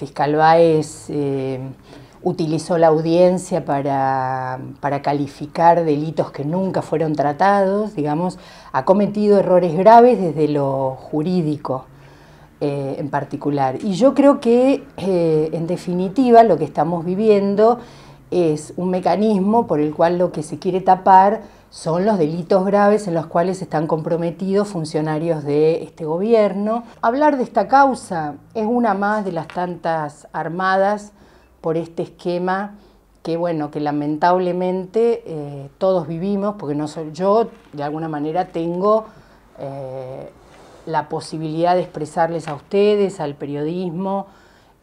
el fiscal Báez eh, utilizó la audiencia para, calificar delitos que nunca fueron tratados, digamos, ha cometido errores graves desde lo jurídico eh, en particular. Y yo creo que, eh, en definitiva, lo que estamos viviendo es un mecanismo por el cual lo que se quiere tapar son los delitos graves en los cuales están comprometidos funcionarios de este gobierno. Hablar de esta causa es una más de las tantas armadas por este esquema que bueno, que lamentablemente eh, todos vivimos, porque no soy, yo de alguna manera tengo eh, la posibilidad de expresarles a ustedes, al periodismo,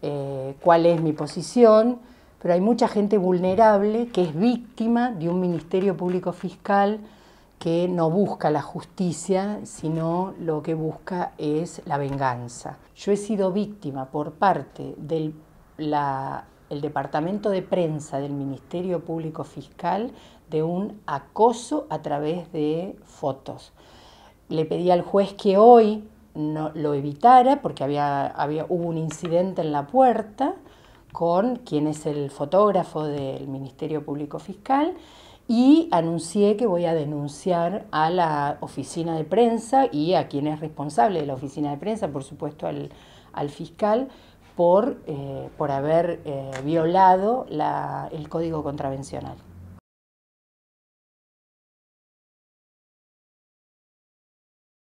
eh, cuál es mi posición pero hay mucha gente vulnerable que es víctima de un Ministerio Público Fiscal que no busca la justicia, sino lo que busca es la venganza. Yo he sido víctima por parte del Departamento de Prensa del Ministerio Público Fiscal de un acoso a través de fotos. Le pedí al juez que hoy no, lo evitara porque había, había, hubo un incidente en la puerta con quien es el fotógrafo del Ministerio Público Fiscal y anuncié que voy a denunciar a la oficina de prensa y a quien es responsable de la oficina de prensa, por supuesto al, al fiscal, por, eh, por haber eh, violado la, el código contravencional.